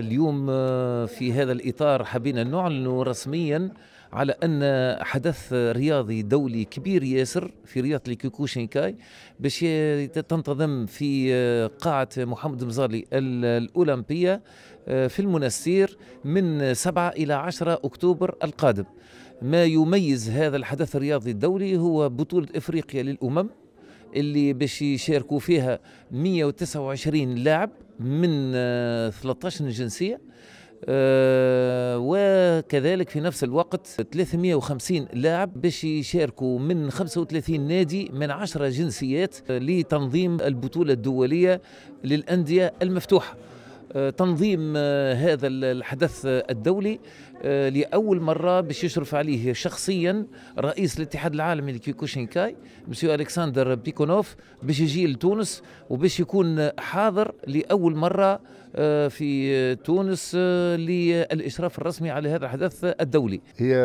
اليوم آه، في هذا الإطار حبينا نعلن رسميا على أن حدث رياضي دولي كبير ياسر في رياضة الكيكوشينكاي باش تنتظم في آه، قاعة محمد مزالي الأولمبية آه، في المنستير من 7 إلى 10 أكتوبر القادم ما يميز هذا الحدث الرياضي الدولي هو بطولة إفريقيا للأمم اللي باش يشاركوا فيها 129 لاعب من 13 آه، جنسيه آه، وكذلك في نفس الوقت 350 لاعب باش يشاركوا من 35 نادي من 10 جنسيات لتنظيم البطوله الدوليه للانديه المفتوحه تنظيم آه، هذا الحدث الدولي آه، لأول مرة باش يشرف عليه شخصيا رئيس الاتحاد العالمي لكيكوشينكاي مسيو ألكسندر بيكونوف باش يجي لتونس وباش يكون حاضر لأول مرة آه، في تونس للإشراف الرسمي على هذا الحدث الدولي هي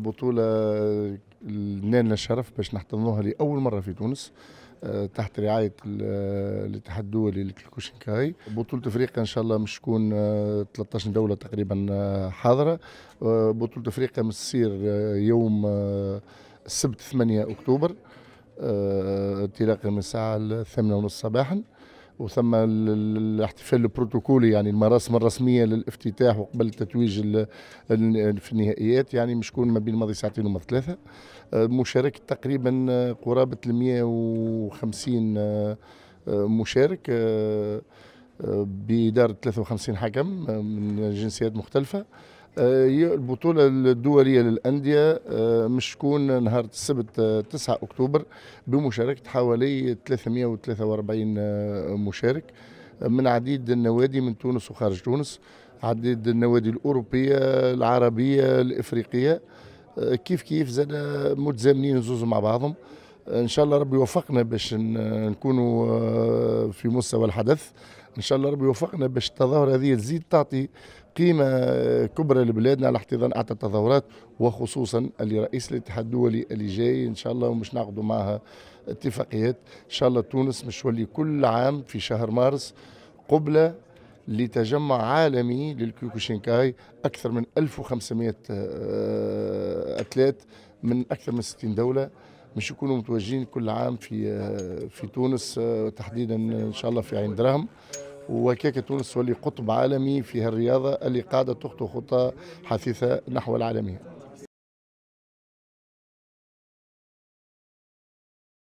بطولة نالنا الشرف باش نحتضنوها لاول مره في تونس آه، تحت رعايه آه، الاتحاد الدولي للكوشنكاي بطوله افريقيا ان شاء الله مش تكون 13 آه، دوله تقريبا حاضره بطوله افريقيا مش تصير يوم السبت 8 اكتوبر انطلاقا من الساعه 8:30 صباحا وثم الاحتفال البروتوكولي يعني المراسم الرسميه للافتتاح وقبل التتويج في النهائيات يعني مشكون ما بين ماضي ساعتين وما ثلاثه آه، مشاركه تقريبا آه، قرابه ال 150 آه، مشارك بإدارة 53 حكم من جنسيات مختلفة آه، البطولة الدولية للأندية آه، مش تكون نهار السبت 9 آه، أكتوبر بمشاركة حوالي 343 مشارك من عديد النوادي من تونس وخارج تونس عديد النوادي الأوروبية العربية الإفريقية كيف كيف زاد متزامنين زوز مع بعضهم ان شاء الله ربي يوفقنا باش نكونوا آه، في مستوى الحدث ان شاء الله ربي يوفقنا باش التظاهره هذه تزيد تعطي قيمه آه، كبرى لبلادنا على احتضان اعطى التظاهرات وخصوصا اللي رئيس الاتحاد الدولي اللي جاي ان شاء الله ومش نعقدوا معها اتفاقيات ان شاء الله تونس مش تولي كل عام في شهر مارس قبله لتجمع عالمي للكيوكوشينكاي اكثر من 1500 آه، اتلات من اكثر من 60 دوله مش يكونوا متواجدين كل عام في في تونس آه، تحديدا ان شاء الله في عين درهم وهكاك تونس تولي قطب عالمي في هالرياضه اللي قاعده تخطو خطى حثيثه نحو العالميه